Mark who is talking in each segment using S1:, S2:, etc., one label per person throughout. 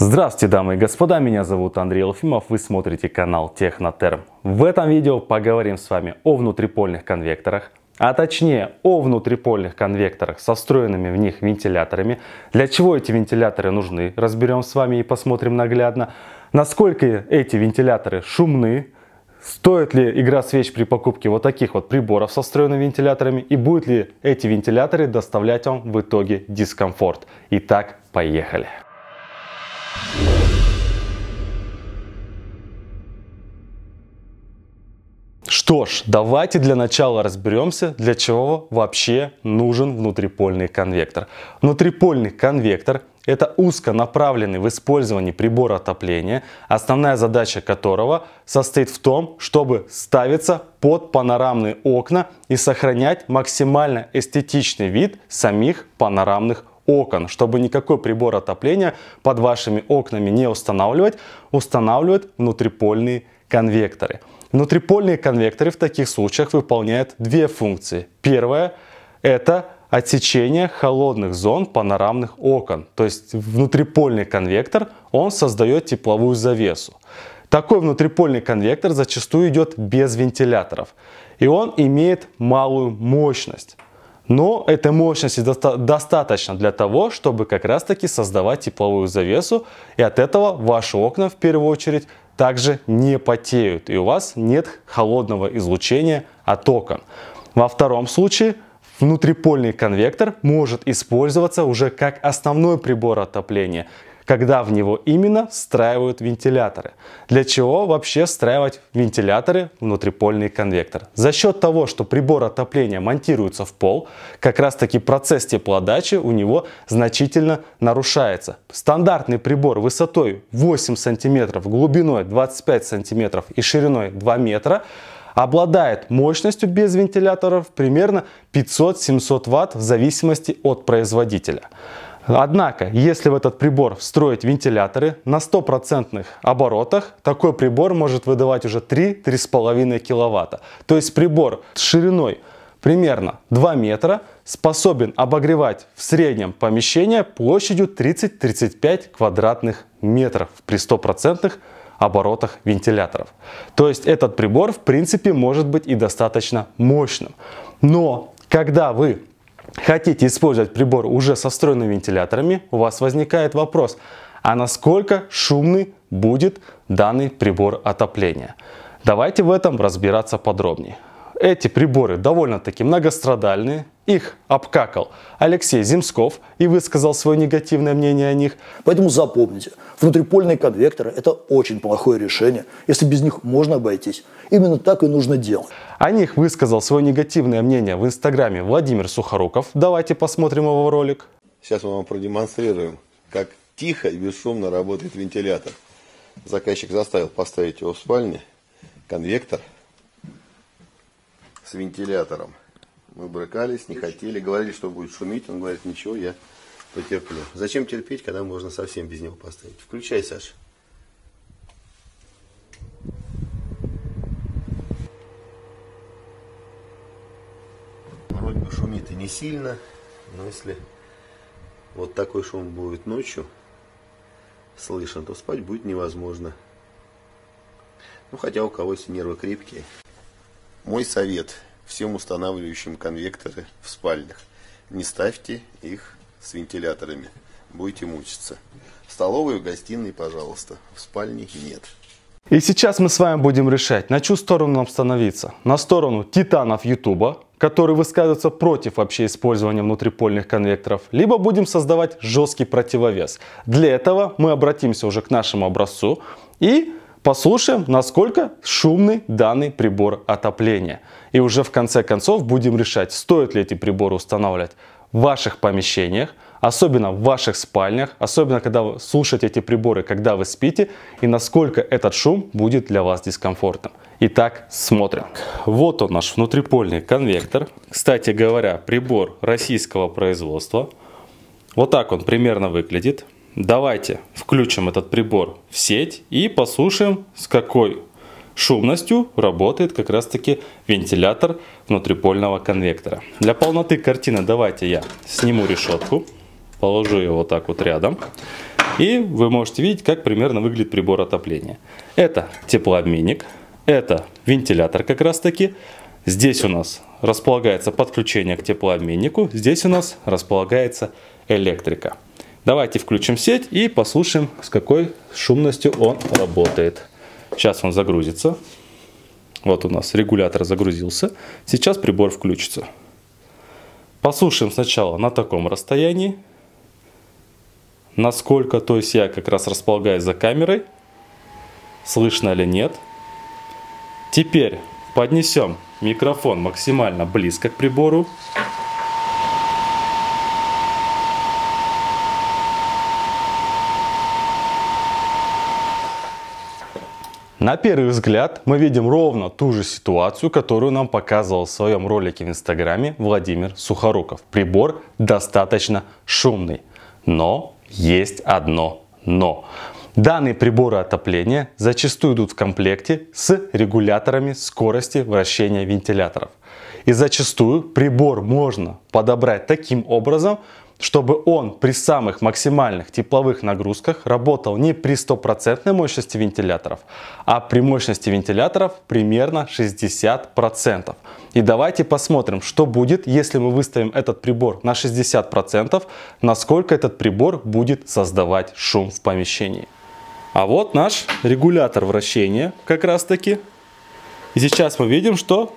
S1: Здравствуйте, дамы и господа, меня зовут Андрей Луфимов. вы смотрите канал Технотерм. В этом видео поговорим с вами о внутрипольных конвекторах, а точнее о внутрипольных конвекторах со встроенными в них вентиляторами. Для чего эти вентиляторы нужны, разберем с вами и посмотрим наглядно. Насколько эти вентиляторы шумны, Стоит ли игра свеч при покупке вот таких вот приборов со встроенными вентиляторами и будут ли эти вентиляторы доставлять вам в итоге дискомфорт? Итак, поехали! Что ж, давайте для начала разберемся, для чего вообще нужен внутрипольный конвектор. Внутрипольный конвектор – это узко направленный в использовании прибор отопления, основная задача которого состоит в том, чтобы ставиться под панорамные окна и сохранять максимально эстетичный вид самих панорамных окон окон, чтобы никакой прибор отопления под вашими окнами не устанавливать, устанавливают внутрипольные конвекторы. Внутрипольные конвекторы в таких случаях выполняют две функции. Первая – это отсечение холодных зон панорамных окон. То есть внутрипольный конвектор, он создает тепловую завесу. Такой внутрипольный конвектор зачастую идет без вентиляторов. И он имеет малую мощность. Но этой мощности доста достаточно для того, чтобы как раз таки создавать тепловую завесу. И от этого ваши окна в первую очередь также не потеют. И у вас нет холодного излучения от окон. Во втором случае внутрипольный конвектор может использоваться уже как основной прибор отопления когда в него именно встраивают вентиляторы. Для чего вообще встраивать вентиляторы внутрипольный конвектор? За счет того, что прибор отопления монтируется в пол, как раз таки процесс теплоотдачи у него значительно нарушается. Стандартный прибор высотой 8 см, глубиной 25 см и шириной 2 метра обладает мощностью без вентиляторов примерно 500-700 Вт в зависимости от производителя. Однако, если в этот прибор встроить вентиляторы, на 100% оборотах такой прибор может выдавать уже 3-3,5 киловатта. То есть прибор с шириной примерно 2 метра способен обогревать в среднем помещение площадью 30-35 квадратных метров при 100% оборотах вентиляторов. То есть этот прибор в принципе может быть и достаточно мощным. Но когда вы хотите использовать прибор уже со встроенными вентиляторами, у вас возникает вопрос, а насколько шумный будет данный прибор отопления? Давайте в этом разбираться подробнее. Эти приборы довольно-таки многострадальные, их обкакал Алексей Земсков и высказал свое негативное мнение о них. Поэтому запомните, внутрипольные конвекторы – это очень плохое решение, если без них можно обойтись. Именно так и нужно делать. О них высказал свое негативное мнение в Инстаграме Владимир Сухоруков. Давайте посмотрим его ролик. Сейчас мы вам продемонстрируем, как тихо и бесшумно работает вентилятор. Заказчик заставил поставить его в спальне, конвектор с вентилятором. Мы брыкались, не хотели, говорили, что будет шуметь. Он говорит, ничего, я потерплю. Зачем терпеть, когда можно совсем без него поставить? Включай, Саша. Вроде бы шумит и не сильно, но если вот такой шум будет ночью слышен, то спать будет невозможно. Ну, хотя у кого есть нервы крепкие. Мой совет – всем устанавливающим конвекторы в спальнях. Не ставьте их с вентиляторами, будете мучиться. Столовую, гостиной, пожалуйста, в спальне нет. И сейчас мы с вами будем решать, на чью сторону нам становиться. На сторону титанов Ютуба, которые высказываются против вообще использования внутрипольных конвекторов, либо будем создавать жесткий противовес. Для этого мы обратимся уже к нашему образцу и Послушаем, насколько шумный данный прибор отопления. И уже в конце концов будем решать, стоит ли эти приборы устанавливать в ваших помещениях, особенно в ваших спальнях, особенно когда вы слушаете эти приборы, когда вы спите, и насколько этот шум будет для вас дискомфортным. Итак, смотрим. Вот он наш внутрипольный конвектор. Кстати говоря, прибор российского производства. Вот так он примерно выглядит. Давайте включим этот прибор в сеть и послушаем, с какой шумностью работает как раз таки вентилятор внутрипольного конвектора. Для полноты картины давайте я сниму решетку, положу ее вот так вот рядом. И вы можете видеть, как примерно выглядит прибор отопления. Это теплообменник, это вентилятор как раз таки. Здесь у нас располагается подключение к теплообменнику, здесь у нас располагается электрика. Давайте включим сеть и послушаем, с какой шумностью он работает. Сейчас он загрузится. Вот у нас регулятор загрузился. Сейчас прибор включится. Послушаем сначала на таком расстоянии, насколько, то есть я как раз располагаюсь за камерой, слышно или нет. Теперь поднесем микрофон максимально близко к прибору. На первый взгляд мы видим ровно ту же ситуацию, которую нам показывал в своем ролике в Инстаграме Владимир Сухоруков. Прибор достаточно шумный, но есть одно но. Данные приборы отопления зачастую идут в комплекте с регуляторами скорости вращения вентиляторов. И зачастую прибор можно подобрать таким образом, чтобы он при самых максимальных тепловых нагрузках работал не при стопроцентной мощности вентиляторов, а при мощности вентиляторов примерно 60%. И давайте посмотрим, что будет, если мы выставим этот прибор на 60%, насколько этот прибор будет создавать шум в помещении. А вот наш регулятор вращения как раз таки. И сейчас мы видим, что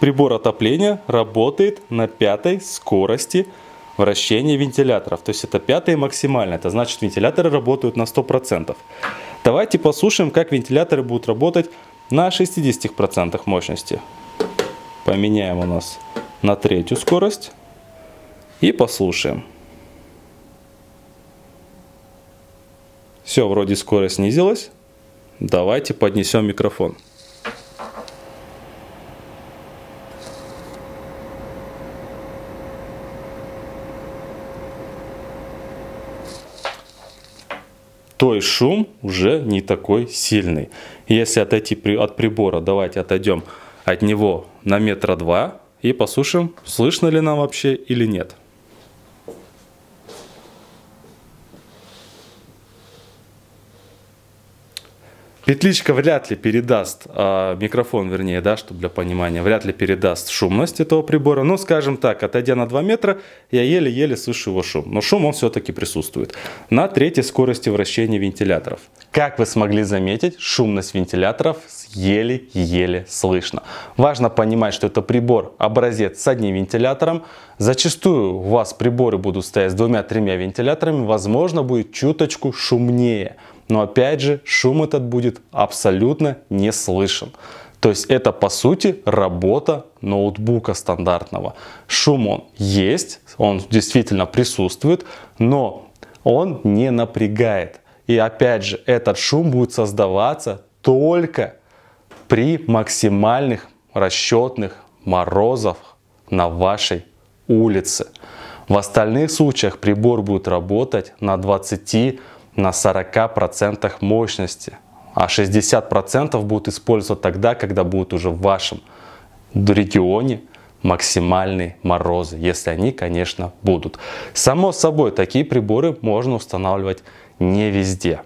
S1: прибор отопления работает на пятой скорости вращение вентиляторов. То есть это пятое максимальное. Это значит, вентиляторы работают на 100%. Давайте послушаем, как вентиляторы будут работать на 60% мощности. Поменяем у нас на третью скорость и послушаем. Все, вроде скорость снизилась. Давайте поднесем микрофон. то и шум уже не такой сильный. Если отойти при, от прибора, давайте отойдем от него на метра два и послушаем, слышно ли нам вообще или нет. Петличка вряд ли передаст, э, микрофон вернее, да, чтобы для понимания, вряд ли передаст шумность этого прибора. Но, ну, скажем так, отойдя на 2 метра, я еле-еле слышу его шум. Но шум он все-таки присутствует. На третьей скорости вращения вентиляторов. Как вы смогли заметить, шумность вентиляторов еле-еле слышно. Важно понимать, что это прибор образец с одним вентилятором. Зачастую у вас приборы будут стоять с двумя-тремя вентиляторами, возможно будет чуточку шумнее. Но опять же, шум этот будет абсолютно не слышен. То есть это по сути работа ноутбука стандартного. Шум он есть, он действительно присутствует, но он не напрягает. И опять же, этот шум будет создаваться только при максимальных расчетных морозов на вашей улице. В остальных случаях прибор будет работать на 20 на 40% мощности. А 60% будут использоваться тогда, когда будут уже в вашем регионе максимальные морозы, если они, конечно, будут. Само собой, такие приборы можно устанавливать не везде.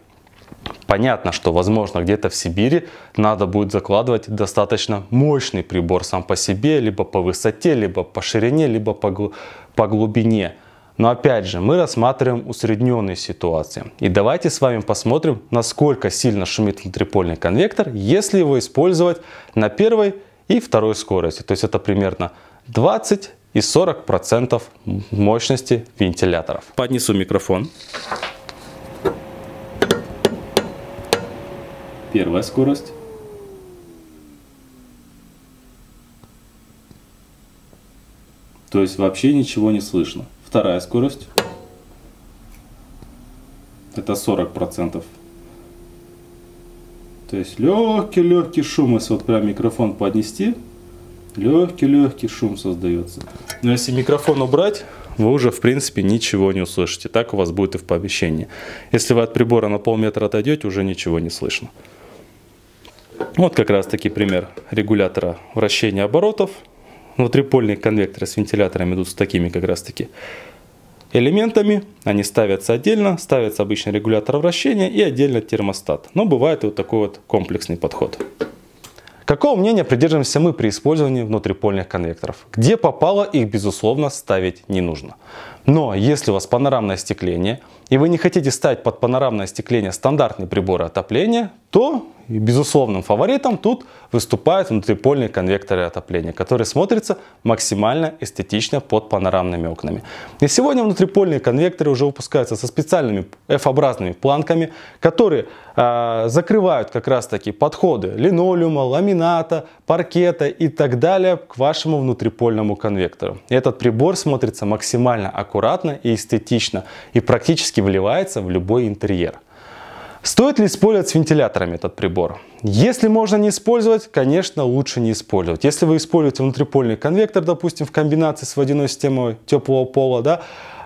S1: Понятно, что, возможно, где-то в Сибири надо будет закладывать достаточно мощный прибор сам по себе, либо по высоте, либо по ширине, либо по, по глубине. Но опять же, мы рассматриваем усредненные ситуации. И давайте с вами посмотрим, насколько сильно шумит внутрипольный конвектор, если его использовать на первой и второй скорости. То есть это примерно 20 и 40% процентов мощности вентиляторов. Поднесу микрофон. Первая скорость. То есть вообще ничего не слышно. Вторая скорость. Это 40%. То есть легкий-легкий шум, если вот прям микрофон поднести, легкий-легкий шум создается. Но если микрофон убрать, вы уже в принципе ничего не услышите. Так у вас будет и в помещении. Если вы от прибора на полметра отойдете, уже ничего не слышно. Вот как раз таки пример регулятора вращения оборотов. Внутрипольные конвекторы с вентиляторами идут с такими как раз таки элементами. Они ставятся отдельно, ставится обычный регулятор вращения и отдельно термостат. Но бывает и вот такой вот комплексный подход. Какого мнения придерживаемся мы при использовании внутрипольных конвекторов? Где попало, их безусловно ставить не нужно. Но если у вас панорамное остекление и вы не хотите ставить под панорамное остекление стандартные приборы отопления, то и безусловным фаворитом тут выступают внутрипольные конвекторы отопления, которые смотрятся максимально эстетично под панорамными окнами. И сегодня внутрипольные конвекторы уже выпускаются со специальными F-образными планками, которые э, закрывают как раз таки подходы линолеума, ламината, паркета и так далее к вашему внутрипольному конвектору. Этот прибор смотрится максимально аккуратно и эстетично и практически вливается в любой интерьер. Стоит ли использовать с вентиляторами этот прибор? Если можно не использовать, конечно, лучше не использовать. Если вы используете внутрипольный конвектор, допустим, в комбинации с водяной системой теплого пола, да,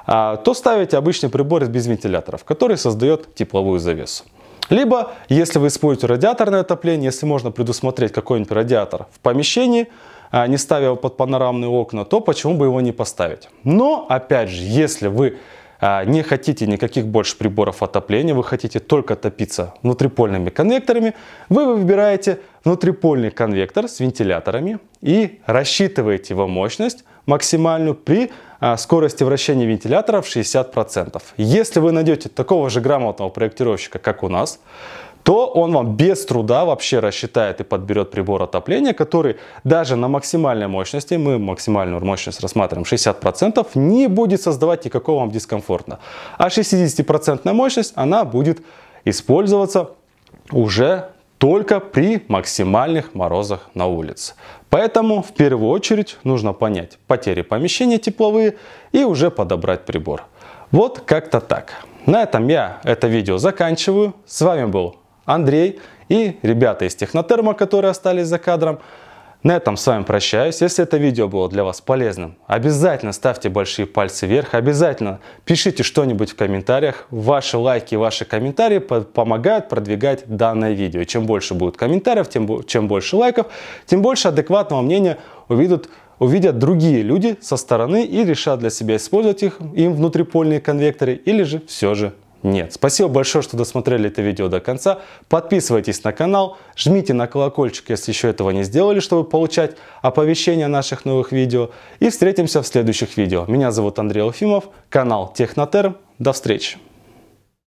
S1: а, то ставите обычный прибор без вентиляторов, который создает тепловую завесу. Либо, если вы используете радиаторное отопление, если можно предусмотреть какой-нибудь радиатор в помещении, а, не ставя его под панорамные окна, то почему бы его не поставить? Но, опять же, если вы а, не хотите никаких больше приборов отопления, вы хотите только топиться внутрипольными конвекторами, вы выбираете внутрипольный конвектор с вентиляторами и рассчитываете его мощность максимальную при а, скорости вращения вентилятора в 60%. Если вы найдете такого же грамотного проектировщика, как у нас, то он вам без труда вообще рассчитает и подберет прибор отопления, который даже на максимальной мощности, мы максимальную мощность рассматриваем 60%, не будет создавать никакого вам дискомфорта. А 60% мощность, она будет использоваться уже только при максимальных морозах на улице. Поэтому в первую очередь нужно понять потери помещения тепловые и уже подобрать прибор. Вот как-то так. На этом я это видео заканчиваю. С вами был Андрей и ребята из Технотерма, которые остались за кадром. На этом с вами прощаюсь. Если это видео было для вас полезным, обязательно ставьте большие пальцы вверх, обязательно пишите что-нибудь в комментариях. Ваши лайки и ваши комментарии помогают продвигать данное видео. Чем больше будет комментариев, тем, чем больше лайков, тем больше адекватного мнения увидят увидят другие люди со стороны и решат для себя использовать их, им внутрипольные конвекторы или же все же нет. Спасибо большое, что досмотрели это видео до конца. Подписывайтесь на канал, жмите на колокольчик, если еще этого не сделали, чтобы получать оповещения о наших новых видео. И встретимся в следующих видео. Меня зовут Андрей Уфимов, канал Технотерм. До встречи!